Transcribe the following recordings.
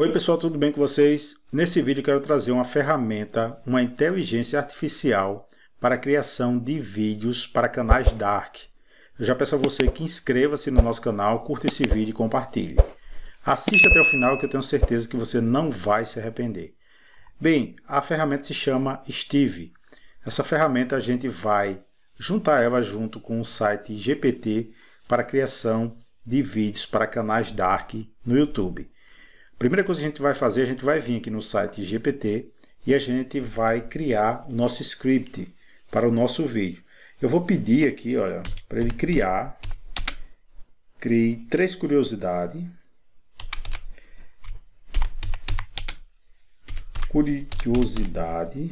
Oi pessoal, tudo bem com vocês? Nesse vídeo quero trazer uma ferramenta, uma inteligência artificial para a criação de vídeos para canais Dark. Eu já peço a você que inscreva-se no nosso canal, curta esse vídeo e compartilhe. Assista até o final que eu tenho certeza que você não vai se arrepender. Bem, a ferramenta se chama Steve. Essa ferramenta a gente vai juntar ela junto com o site GPT para a criação de vídeos para canais Dark no YouTube. Primeira coisa que a gente vai fazer, a gente vai vir aqui no site GPT e a gente vai criar o nosso script para o nosso vídeo. Eu vou pedir aqui, olha, para ele criar, crie três curiosidades. Curiosidade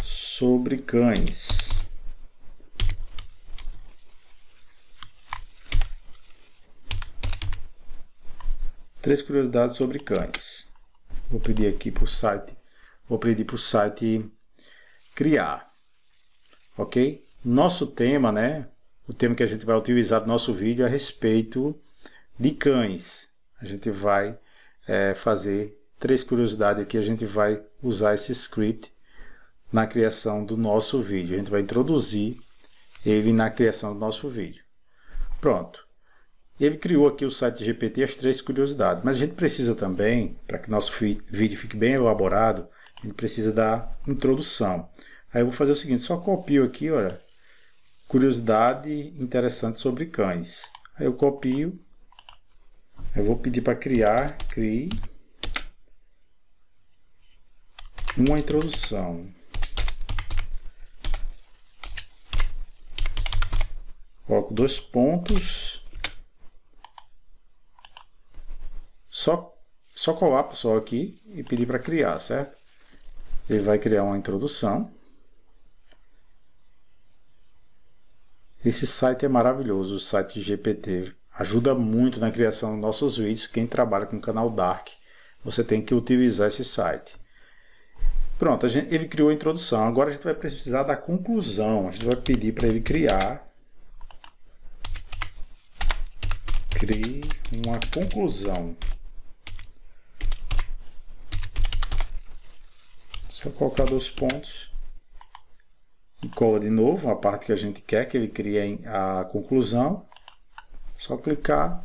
sobre cães. Três curiosidades sobre cães. Vou pedir aqui para o site, vou pedir para o site criar, ok? Nosso tema, né? O tema que a gente vai utilizar no nosso vídeo é a respeito de cães. A gente vai é, fazer três curiosidades aqui. A gente vai usar esse script na criação do nosso vídeo. A gente vai introduzir ele na criação do nosso vídeo. Pronto. Ele criou aqui o site GPT as três curiosidades, mas a gente precisa também, para que nosso vídeo fique bem elaborado, a gente precisa da introdução. Aí eu vou fazer o seguinte, só copio aqui, olha, curiosidade interessante sobre cães. Aí eu copio, eu vou pedir para criar, crie uma introdução. Coloco dois pontos só, só colar, pessoal, aqui e pedir para criar, certo? Ele vai criar uma introdução. Esse site é maravilhoso, o site GPT. Ajuda muito na criação dos nossos vídeos. Quem trabalha com canal Dark, você tem que utilizar esse site. Pronto, gente, ele criou a introdução. Agora a gente vai precisar da conclusão. A gente vai pedir para ele criar. Crie uma conclusão. Só colocar dois pontos e cola de novo a parte que a gente quer que ele crie a conclusão. Só clicar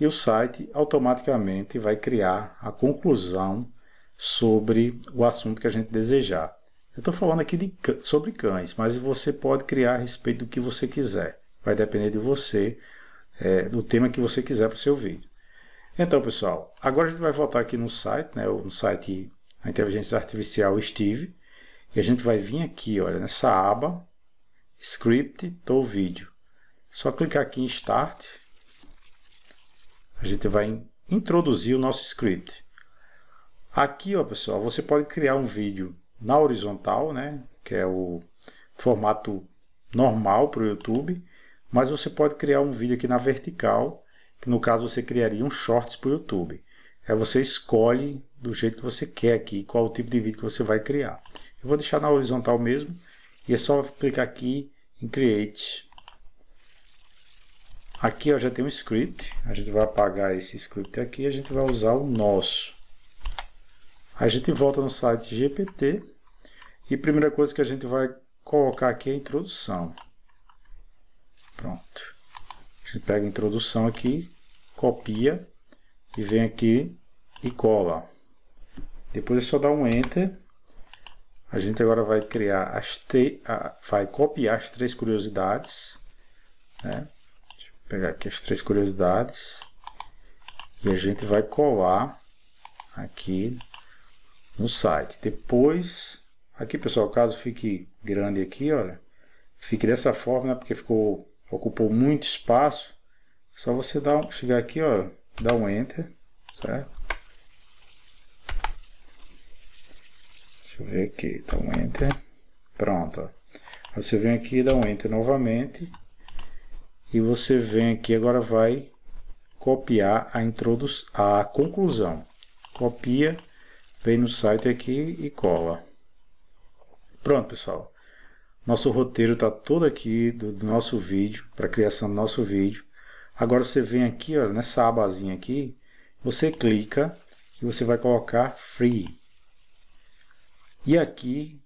e o site automaticamente vai criar a conclusão sobre o assunto que a gente desejar. Eu estou falando aqui de, sobre cães, mas você pode criar a respeito do que você quiser. Vai depender de você, é, do tema que você quiser para o seu vídeo. Então, pessoal, agora a gente vai voltar aqui no site, né, no site a inteligência artificial Steve, e a gente vai vir aqui, olha, nessa aba, script do vídeo. Só clicar aqui em Start, a gente vai introduzir o nosso script. Aqui, ó, pessoal, você pode criar um vídeo na horizontal, né, que é o formato normal para o YouTube, mas você pode criar um vídeo aqui na vertical, que no caso você criaria um shorts para o YouTube. Aí é você escolhe do jeito que você quer aqui, qual o tipo de vídeo que você vai criar. Eu vou deixar na horizontal mesmo e é só clicar aqui em Create. Aqui ó, já tem um script, a gente vai apagar esse script aqui e a gente vai usar o nosso. A gente volta no site GPT e a primeira coisa que a gente vai colocar aqui é a introdução. Pronto. A gente pega a introdução aqui, copia e vem aqui e cola. Depois é só dar um Enter. A gente agora vai criar as três vai copiar as três curiosidades. Né? Deixa eu pegar aqui as três curiosidades. E a gente vai colar aqui no site. Depois, aqui pessoal, caso fique grande aqui, olha, fique dessa forma, né? porque ficou ocupou muito espaço. Só você dar, chegar aqui, olha dá um Enter, certo? Deixa eu ver aqui, dá um Enter. Pronto. Ó. você vem aqui, dá um Enter novamente. E você vem aqui, agora vai copiar a, a conclusão. Copia, vem no site aqui e cola. Pronto, pessoal. Nosso roteiro está todo aqui do, do nosso vídeo, para criação do nosso vídeo. Agora você vem aqui, olha, nessa abazinha aqui, você clica e você vai colocar free. E aqui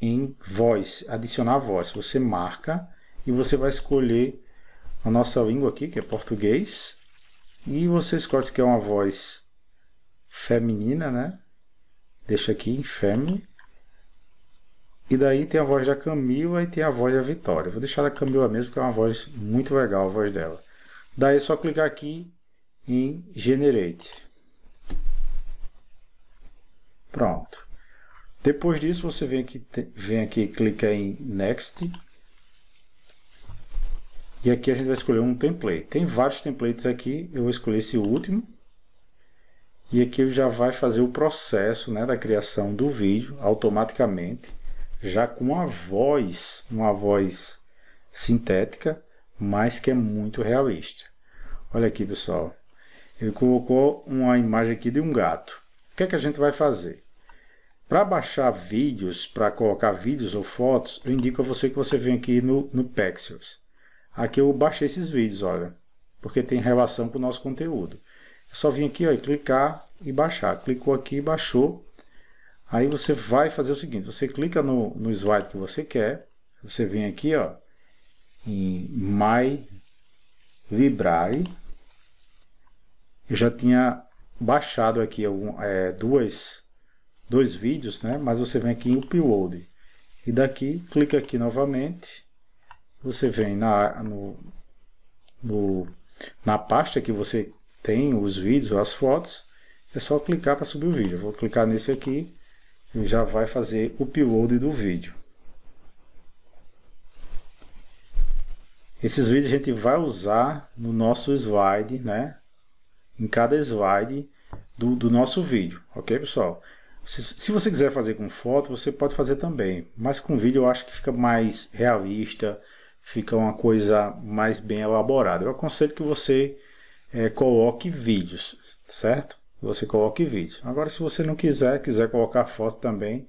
em voz, adicionar voz, você marca e você vai escolher a nossa língua aqui, que é português. E você escolhe se quer uma voz feminina, né? Deixa aqui em fêmea. E daí tem a voz da Camila e tem a voz da Vitória. Vou deixar a Camila mesmo, porque é uma voz muito legal a voz dela. Daí é só clicar aqui em Generate. Pronto. Depois disso, você vem aqui, vem aqui clica em Next. E aqui a gente vai escolher um template. Tem vários templates aqui, eu vou escolher esse último. E aqui ele já vai fazer o processo né, da criação do vídeo automaticamente, já com a voz, uma voz sintética mas que é muito realista. Olha aqui, pessoal. Ele colocou uma imagem aqui de um gato. O que é que a gente vai fazer? Para baixar vídeos, para colocar vídeos ou fotos, eu indico a você que você venha aqui no, no Pexels. Aqui eu baixei esses vídeos, olha, porque tem relação com o nosso conteúdo. É só vir aqui ó, e clicar e baixar. Clicou aqui e baixou. Aí você vai fazer o seguinte, você clica no, no slide que você quer, você vem aqui, ó, em My Library. Eu já tinha baixado aqui algum, é, duas, dois vídeos, né? mas você vem aqui em Upload. E daqui, clica aqui novamente. Você vem na, no, no, na pasta que você tem os vídeos ou as fotos. É só clicar para subir o vídeo. Eu vou clicar nesse aqui. e já vai fazer o upload do vídeo. Esses vídeos a gente vai usar no nosso slide, né? Em cada slide do, do nosso vídeo, ok, pessoal? Se, se, você quiser fazer com foto, você pode fazer também, mas com vídeo eu acho que fica mais realista, fica uma coisa mais bem elaborada. Eu aconselho que você é, coloque vídeos, certo? Você coloque vídeos. Agora, se você não quiser, quiser colocar foto também,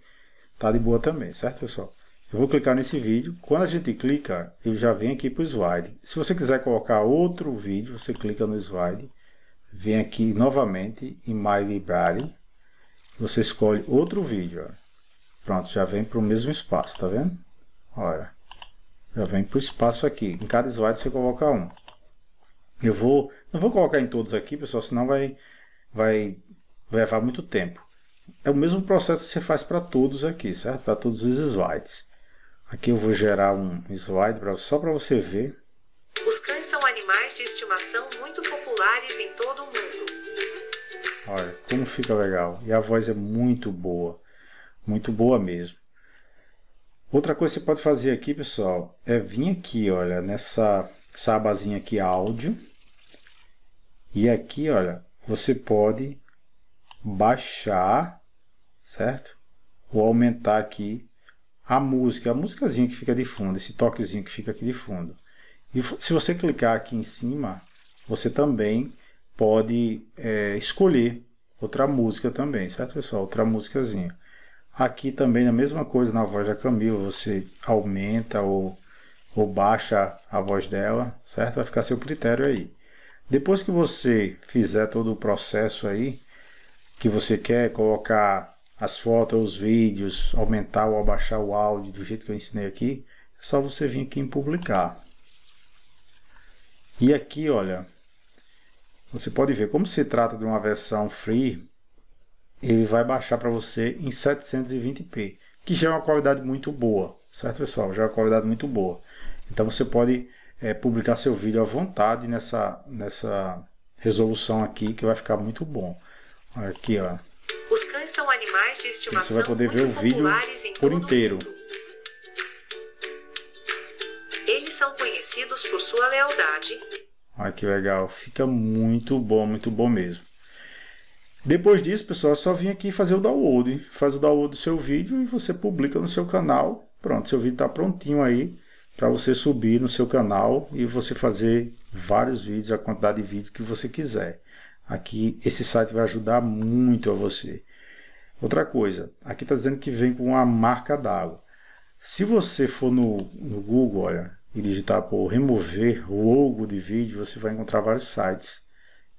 tá de boa também, certo, pessoal? Eu vou clicar nesse vídeo. Quando a gente clica, ele já vem aqui para o slide. Se você quiser colocar outro vídeo, você clica no slide. Vem aqui novamente em My Library. Você escolhe outro vídeo. Pronto, já vem para o mesmo espaço, tá vendo? Olha, já vem para o espaço aqui. Em cada slide você coloca um. Eu vou, não vou colocar em todos aqui, pessoal, senão vai, vai, vai levar muito tempo. É o mesmo processo que você faz para todos aqui, certo? Para todos os slides. Aqui eu vou gerar um slide pra, só para você ver. Os cães são animais de estimação muito populares em todo o mundo. Olha, como fica legal. E a voz é muito boa. Muito boa mesmo. Outra coisa que você pode fazer aqui, pessoal, é vir aqui, olha, nessa essa abazinha aqui, áudio. E aqui, olha, você pode baixar, certo? Ou aumentar aqui a música, a músicazinha que fica de fundo, esse toquezinho que fica aqui de fundo. E se você clicar aqui em cima, você também pode é, escolher outra música também, certo pessoal? Outra músicazinha. Aqui também a mesma coisa na voz da Camila, você aumenta ou, ou baixa a voz dela, certo? Vai ficar seu critério aí. Depois que você fizer todo o processo aí, que você quer colocar as fotos, os vídeos, aumentar ou abaixar o áudio do jeito que eu ensinei aqui, é só você vir aqui em publicar. E aqui, olha, você pode ver como se trata de uma versão free, ele vai baixar para você em 720p, que já é uma qualidade muito boa, certo pessoal? Já é uma qualidade muito boa. Então você pode é, publicar seu vídeo à vontade nessa, nessa resolução aqui, que vai ficar muito bom. Aqui, olha. Os cães são animais de estimação Você vai poder ver o vídeo por inteiro. Eles são conhecidos por sua lealdade. Olha que legal, fica muito bom, muito bom mesmo. Depois disso, pessoal, é só vim aqui fazer o download. Faz o download do seu vídeo e você publica no seu canal. Pronto, seu vídeo está prontinho aí para você subir no seu canal e você fazer vários vídeos, a quantidade de vídeo que você quiser. Aqui esse site vai ajudar muito a você. Outra coisa, aqui está dizendo que vem com uma marca d'água. Se você for no, no Google olha, e digitar por remover logo de vídeo, você vai encontrar vários sites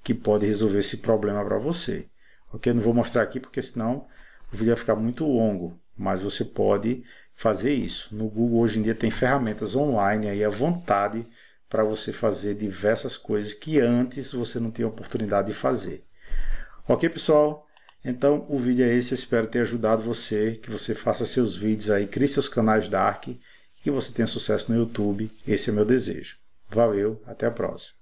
que podem resolver esse problema para você. Ok? Eu não vou mostrar aqui porque senão o vídeo vai ficar muito longo, mas você pode fazer isso. No Google hoje em dia tem ferramentas online aí à vontade para você fazer diversas coisas que antes você não tinha oportunidade de fazer. Ok, pessoal? Então o vídeo é esse, eu espero ter ajudado você, que você faça seus vídeos aí, crie seus canais Dark, que você tenha sucesso no YouTube, esse é meu desejo. Valeu, até a próxima.